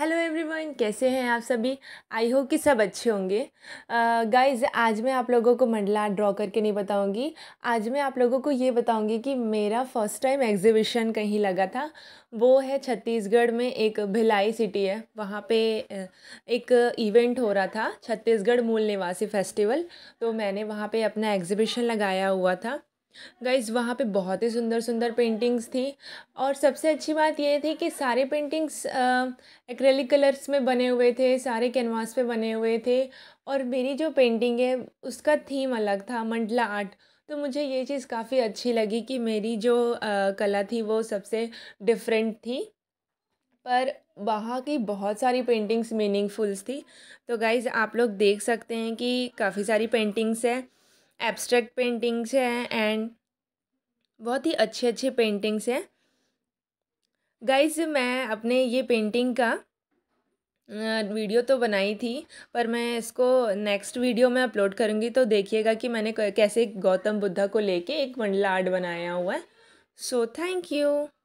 hello everyone कैसे हैं आप सभी आई होप कि सब अच्छे होंगे गाइज uh, आज मैं आप लोगों को मंडला ड्रॉ करके नहीं बताऊंगी आज मैं आप लोगों को ये बताऊंगी कि मेरा फर्स्ट टाइम एग्जीबिशन कहीं लगा था वो है छत्तीसगढ़ में एक भिलाई सिटी है वहाँ पे एक इवेंट हो रहा था छत्तीसगढ़ मूल निवासी फेस्टिवल तो मैंने वहाँ पर अपना एग्ज़िबिशन लगाया हुआ था गाइज वहाँ पे बहुत ही सुंदर सुंदर पेंटिंग्स थी और सबसे अच्छी बात यह थी कि सारे पेंटिंग्स एक्रेलिक कलर्स में बने हुए थे सारे कैनवास पे बने हुए थे और मेरी जो पेंटिंग है उसका थीम अलग था मंडला आर्ट तो मुझे ये चीज़ काफ़ी अच्छी लगी कि मेरी जो आ, कला थी वो सबसे डिफरेंट थी पर वहाँ की बहुत सारी पेंटिंग्स मीनिंगफुल्स थी तो गाइज़ आप लोग देख सकते हैं कि काफ़ी सारी पेंटिंग्स हैं एब्स्ट्रैक्ट पेंटिंग्स हैं एंड बहुत ही अच्छे अच्छे पेंटिंग्स हैं गाइज मैं अपने ये पेंटिंग का वीडियो तो बनाई थी पर मैं इसको नेक्स्ट वीडियो में अपलोड करूँगी तो देखिएगा कि मैंने कैसे गौतम बुद्धा को लेके एक मंडला आर्ट बनाया हुआ है सो थैंक यू